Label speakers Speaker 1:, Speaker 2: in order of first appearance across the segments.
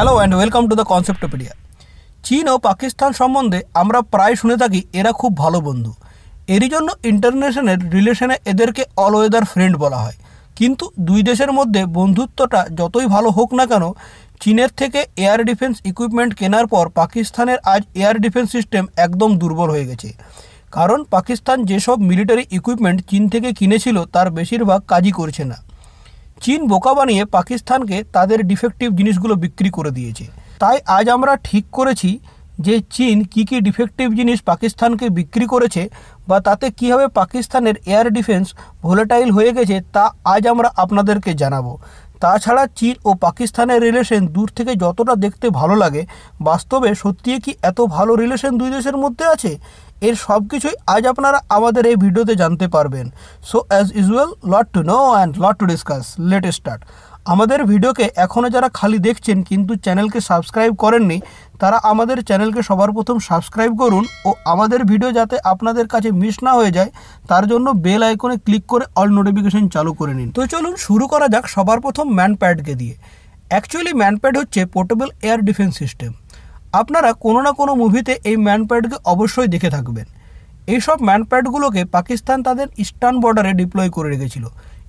Speaker 1: hello and welcome to the Conceptopedia চীন ও পাকিস্তান সম্বন্ধে আমরা প্রায় শুনে থাকি এরা খুব ভালো বন্ধু এরই জন্য ইন্টারন্যাশনাল রিলেশনে এদেরকে অলওয়েদার ফ্রেন্ড বলা হয় কিন্তু দুই দেশের মধ্যে বন্ধুত্বটা যতই ভালো হোক না কেন চীনের থেকে এয়ার ডিফেন্স ইকুইপমেন্ট কেনার পর পাকিস্তানের আজ এয়ার ডিফেন্স সিস্টেম একদম দুর্বল হয়ে গেছে কারণ পাকিস্তান যেসব মিলিটারি ইকুইপমেন্ট চীন থেকে কিনেছিল তার বেশিরভাগ কাজই করছে না চীন বোকা বানিয়ে পাকিস্তানকে তাদের ডিফেক্টিভ জিনিসগুলো বিক্রি করে দিয়েছে তাই আজ আমরা ঠিক করেছি যে চীন কি কি ডিফেক্টিভ জিনিস পাকিস্তানকে বিক্রি করেছে বা তাতে কীভাবে পাকিস্তানের এয়ার ডিফেন্স ভোলেটাইল হয়ে গেছে তা আজ আমরা আপনাদেরকে জানাবো তাছাড়া চীন ও পাকিস্তানের রিলেশন দূর থেকে যতটা দেখতে ভালো লাগে বাস্তবে সত্যিই কি এত ভালো রিলেশন দুই দেশের মধ্যে আছে এর সব কিছুই আজ আপনারা আমাদের এই ভিডিওতে জানতে পারবেন so as usual lot to know and lot to discuss let start আমাদের ভিডিওকে এখনও যারা খালি দেখছেন কিন্তু চ্যানেলকে সাবস্ক্রাইব করেননি তারা আমাদের চ্যানেলকে সবার প্রথম সাবস্ক্রাইব করুন ও আমাদের ভিডিও যাতে আপনাদের কাছে মিস না হয়ে যায় তার জন্য বেল আইকনে ক্লিক করে অল নোটিফিকেশন চালু করে নিন তো চলুন শুরু করা যাক সবার প্রথম ম্যানপ্যাডকে দিয়ে অ্যাকচুয়ালি ম্যানপ্যাড হচ্ছে পোর্টেবল এয়ার ডিফেন্স সিস্টেম আপনারা কোনো না কোনো মুভিতে এই ম্যানপ্যাডকে অবশ্যই দেখে থাকবেন এইসব ম্যানপ্যাডগুলোকে পাকিস্তান তাদের ইস্টার্ন বর্ডারে ডিপ্লয় করে রেখেছিল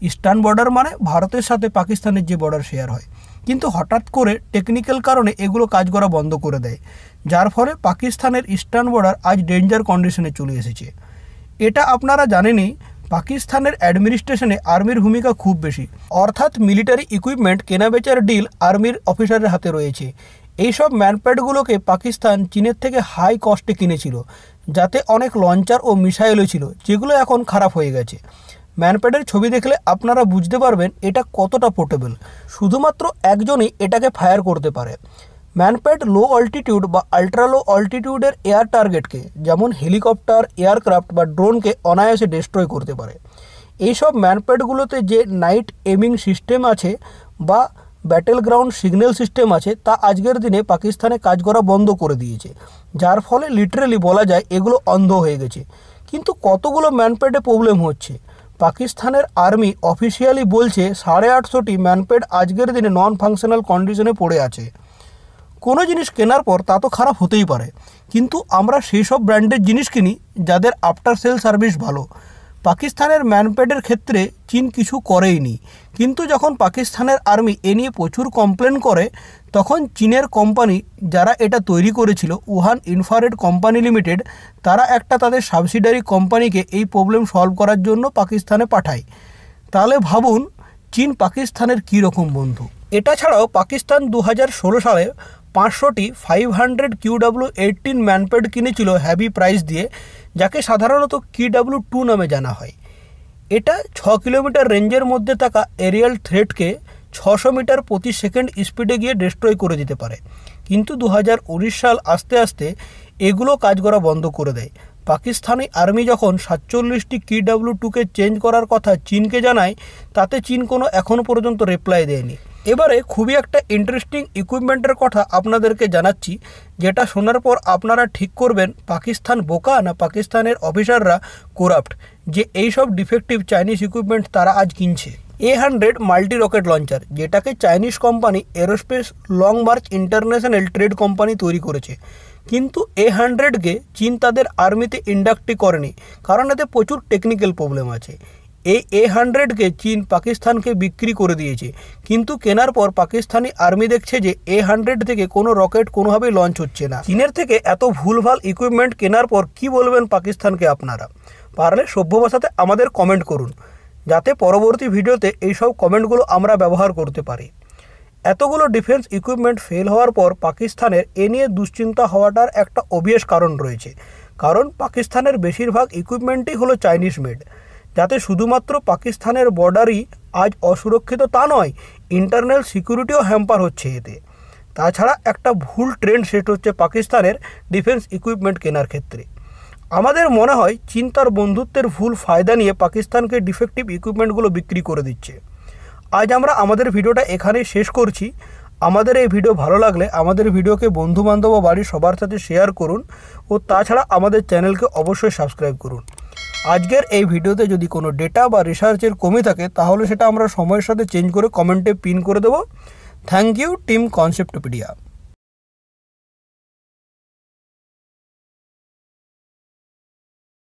Speaker 1: ইস্টার্ন বর্ডার মানে ভারতের সাথে পাকিস্তানের যে বর্ডার শেয়ার হয় কিন্তু হঠাৎ করে টেকনিক্যাল কারণে এগুলো কাজ করা বন্ধ করে দেয় যার ফলে পাকিস্তানের ইস্টার্ন বর্ডার আজ ডেঞ্জার কন্ডিশনে চলে এসেছে এটা আপনারা জানেনই পাকিস্তানের অ্যাডমিনিস্ট্রেশনে আর্মির ভূমিকা খুব বেশি অর্থাৎ মিলিটারি ইকুইপমেন্ট কেনাবেচার ডিল আর্মির অফিসারের হাতে রয়েছে এইসব ম্যানপ্যাডগুলোকে পাকিস্তান চীনের থেকে হাই কস্টে কিনেছিল যাতে অনেক লঞ্চার ও মিসাইলও ছিল যেগুলো এখন খারাপ হয়ে গেছে ম্যানপ্যাডের ছবি দেখলে আপনারা বুঝতে পারবেন এটা কতটা পোর্টেবল শুধুমাত্র একজনই এটাকে ফায়ার করতে পারে ম্যানপ্যাড লো অল্টিটিউড বা আল্ট্রা লো অল্টিটিউডের এয়ার টার্গেটকে যেমন হেলিকপ্টার এয়ারক্রাফট বা ড্রোনকে অনায়াসে ডেস্ট্রয় করতে পারে এইসব ম্যানপ্যাডগুলোতে যে নাইট এমিং সিস্টেম আছে বা ব্যাটেল গ্রাউন্ড সিগন্যাল সিস্টেম আছে তা আজকের দিনে পাকিস্তানে কাজ করা বন্ধ করে দিয়েছে যার ফলে লিটারেলি বলা যায় এগুলো অন্ধ হয়ে গেছে কিন্তু কতগুলো ম্যানপেডে প্রবলেম হচ্ছে পাকিস্তানের আর্মি অফিসিয়ালি বলছে সাড়ে আটশোটি ম্যানপেড আজকের দিনে নন ফাংশনাল কন্ডিশনে পড়ে আছে কোনো জিনিস কেনার পর তা তো খারাপ হতেই পারে কিন্তু আমরা সেই সব ব্র্যান্ডের জিনিস কিনি যাদের আফটার সেল সার্ভিস ভালো পাকিস্তানের ম্যানপেডের ক্ষেত্রে চীন কিছু করেইনি কিন্তু যখন পাকিস্তানের আর্মি এ নিয়ে প্রচুর কমপ্লেন করে তখন চীনের কোম্পানি যারা এটা তৈরি করেছিল উহান ইনফারেড কোম্পানি লিমিটেড তারা একটা তাদের সাবসিডারি কোম্পানিকে এই প্রবলেম সলভ করার জন্য পাকিস্তানে পাঠায় তাহলে ভাবুন চীন পাকিস্তানের কী রকম বন্ধু এটা ছাড়াও পাকিস্তান দু সালে পাঁচশোটি five hundred QW eighteen MANPAD কিনেছিল হ্যাভি প্রাইস দিয়ে যাকে সাধারণত ডাব্লু টু নামে জানা হয় এটা ছ কিলোমিটার রেঞ্জের মধ্যে থাকা এরিয়াল থ্রেটকে ছশো মিটার প্রতি সেকেন্ড স্পিডে গিয়ে ডিস্ট্রয় করে দিতে পারে কিন্তু দু সাল আস্তে আস্তে এগুলো কাজ করা বন্ধ করে দেয় পাকিস্তানি আর্মি যখন সাতচল্লিশটি কিডাব্লিউ টুকে চেঞ্জ করার কথা চীনকে জানায় তাতে চীন কোনো এখন পর্যন্ত রিপ্লাই দেয়নি এবারে খুবই একটা ইন্টারেস্টিং ইকুইপমেন্টের কথা আপনাদেরকে জানাচ্ছি যেটা শোনার পর আপনারা ঠিক করবেন পাকিস্তান বোকা না পাকিস্তানের অফিসাররা কোরাপ্ট যে এইসব ডিফেক্টিভ চাইনিজ ইকুইপমেন্ট তারা আজ কিনছে A hundred multi rocket launcher যেটাকে Chinese company aerospace long march international trade company তৈরি করেছে কিন্তু এ হান্ড্রেডকে চীন তাদের আর্মিতে ইন্ডাক্টই করেনি কারণ এতে প্রচুর টেকনিক্যাল প্রবলেম আছে এই এ হান্ড্রেডকে চীন পাকিস্তানকে বিক্রি করে দিয়েছে কিন্তু কেনার পর পাকিস্তানি আর্মি দেখছে যে এ হান্ড্রেড থেকে কোনো রকেট কোনোভাবেই লঞ্চ হচ্ছে না চীনের থেকে এত ভুলভাল ইকুইপমেন্ট কেনার পর কি বলবেন পাকিস্তানকে আপনারা পারলে সভ্য ভাষাতে আমাদের কমেন্ট করুন যাতে পরবর্তী ভিডিওতে এইসব কমেন্টগুলো আমরা ব্যবহার করতে পারি এতগুলো ডিফেন্স ইকুইপমেন্ট ফেল হওয়ার পর পাকিস্তানের এ নিয়ে দুশ্চিন্তা হওয়াটার একটা অবিয়েস কারণ রয়েছে কারণ পাকিস্তানের বেশিরভাগ ইকুইপমেন্টই হলো চাইনিজ মেড যাতে শুধুমাত্র পাকিস্তানের বর্ডারই আজ অসুরক্ষিত তা নয় ইন্টারনাল সিকিউরিটিও হ্যাম্পার হচ্ছে এতে তাছাড়া একটা ভুল ট্রেন্ড সেট হচ্ছে পাকিস্তানের ডিফেন্স ইকুইপমেন্ট কেনার ক্ষেত্রে আমাদের মনে হয় চীন তার বন্ধুত্বের ভুল ফায়দা নিয়ে পাকিস্তানকে ডিফেক্টিভ ইকুইপমেন্টগুলো বিক্রি করে দিচ্ছে আজ আমরা আমাদের ভিডিওটা এখানেই শেষ করছি আমাদের এই ভিডিও ভালো লাগলে আমাদের ভিডিওকে বন্ধুবান্ধব ও বাড়ির সবার সাথে শেয়ার করুন ও তাছাড়া আমাদের চ্যানেলকে অবশ্যই সাবস্ক্রাইব করুন আজকের এই ভিডিওতে যদি কোনো ডেটা বা রিসার্চের কমে থাকে তাহলে সেটা আমরা সময়ের সাথে চেঞ্জ করে কমেন্টে পিন করে দেবো থ্যাংক ইউ টিম কনসেপ্টপিডিয়া